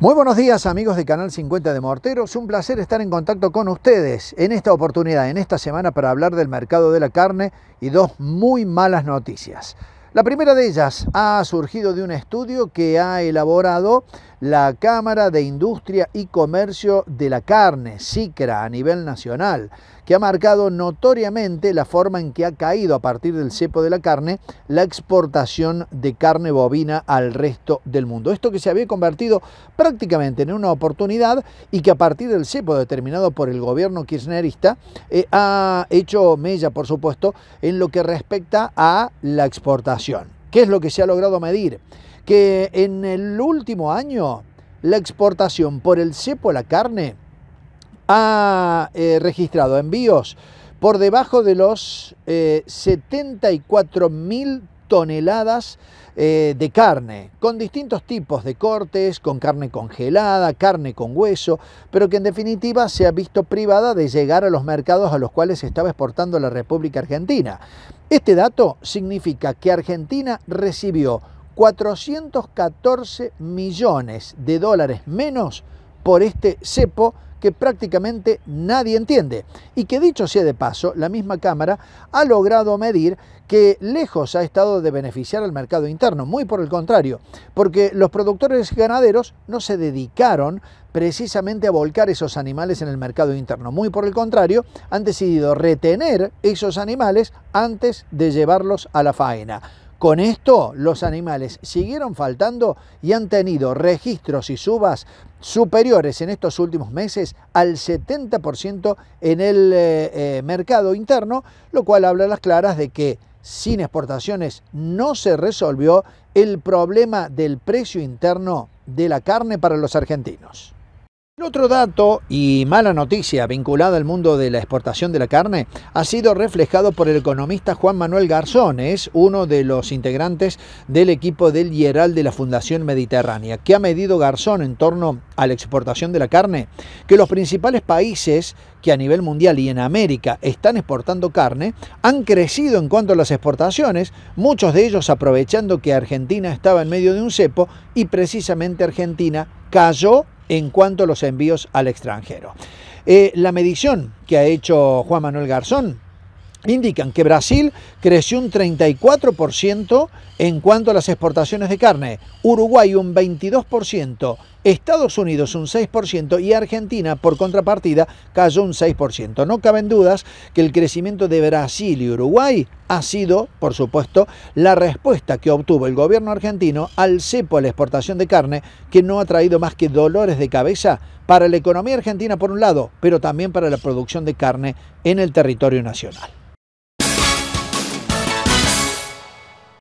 Muy buenos días amigos de Canal 50 de Morteros, un placer estar en contacto con ustedes en esta oportunidad, en esta semana para hablar del mercado de la carne y dos muy malas noticias. La primera de ellas ha surgido de un estudio que ha elaborado la Cámara de Industria y Comercio de la Carne, SICRA, a nivel nacional, que ha marcado notoriamente la forma en que ha caído a partir del cepo de la carne la exportación de carne bovina al resto del mundo. Esto que se había convertido prácticamente en una oportunidad y que a partir del cepo determinado por el gobierno kirchnerista eh, ha hecho mella, por supuesto, en lo que respecta a la exportación. ¿Qué es lo que se ha logrado medir? Que en el último año la exportación por el cepo a la carne ha eh, registrado envíos por debajo de los 74.000 eh, 74 mil toneladas eh, de carne, con distintos tipos de cortes, con carne congelada, carne con hueso, pero que en definitiva se ha visto privada de llegar a los mercados a los cuales se estaba exportando la República Argentina. Este dato significa que Argentina recibió 414 millones de dólares menos por este cepo que prácticamente nadie entiende y que dicho sea de paso, la misma Cámara ha logrado medir que lejos ha estado de beneficiar al mercado interno, muy por el contrario, porque los productores ganaderos no se dedicaron precisamente a volcar esos animales en el mercado interno, muy por el contrario, han decidido retener esos animales antes de llevarlos a la faena. Con esto, los animales siguieron faltando y han tenido registros y subas superiores en estos últimos meses al 70% en el eh, eh, mercado interno, lo cual habla a las claras de que sin exportaciones no se resolvió el problema del precio interno de la carne para los argentinos. Otro dato y mala noticia vinculada al mundo de la exportación de la carne ha sido reflejado por el economista Juan Manuel Garzón, es uno de los integrantes del equipo del Hieral de la Fundación Mediterránea. que ha medido Garzón en torno a la exportación de la carne? Que los principales países que a nivel mundial y en América están exportando carne han crecido en cuanto a las exportaciones, muchos de ellos aprovechando que Argentina estaba en medio de un cepo y precisamente Argentina cayó en cuanto a los envíos al extranjero. Eh, la medición que ha hecho Juan Manuel Garzón indican que Brasil creció un 34% en cuanto a las exportaciones de carne, Uruguay un 22%, Estados Unidos un 6% y Argentina, por contrapartida, cayó un 6%. No caben dudas que el crecimiento de Brasil y Uruguay ha sido, por supuesto, la respuesta que obtuvo el gobierno argentino al cepo a la exportación de carne, que no ha traído más que dolores de cabeza para la economía argentina por un lado, pero también para la producción de carne en el territorio nacional.